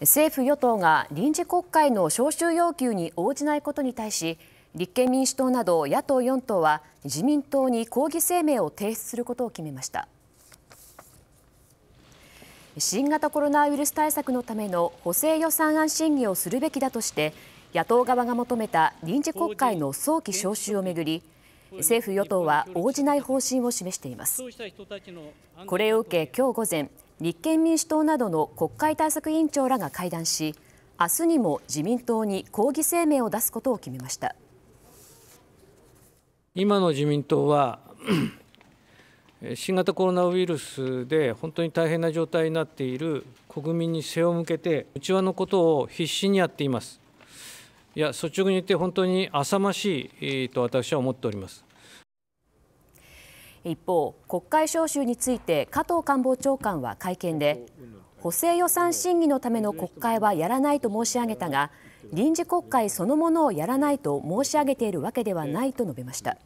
政府・与党が臨時国会の召集要求に応じないことに対し立憲民主党など野党4党は自民党に抗議声明を提出することを決めました新型コロナウイルス対策のための補正予算案審議をするべきだとして野党側が求めた臨時国会の早期召集をめぐり政府・与党は応じない方針を示していますこれを受け今日午前立憲民主党などの国会対策委員長らが会談し明日にも自民党に抗議声明を出すことを決めました今の自民党は新型コロナウイルスで本当に大変な状態になっている国民に背を向けて内輪のことを必死にやっていますいや率直に言って本当に浅ましいと私は思っております一方国会召集について加藤官房長官は会見で補正予算審議のための国会はやらないと申し上げたが臨時国会そのものをやらないと申し上げているわけではないと述べました。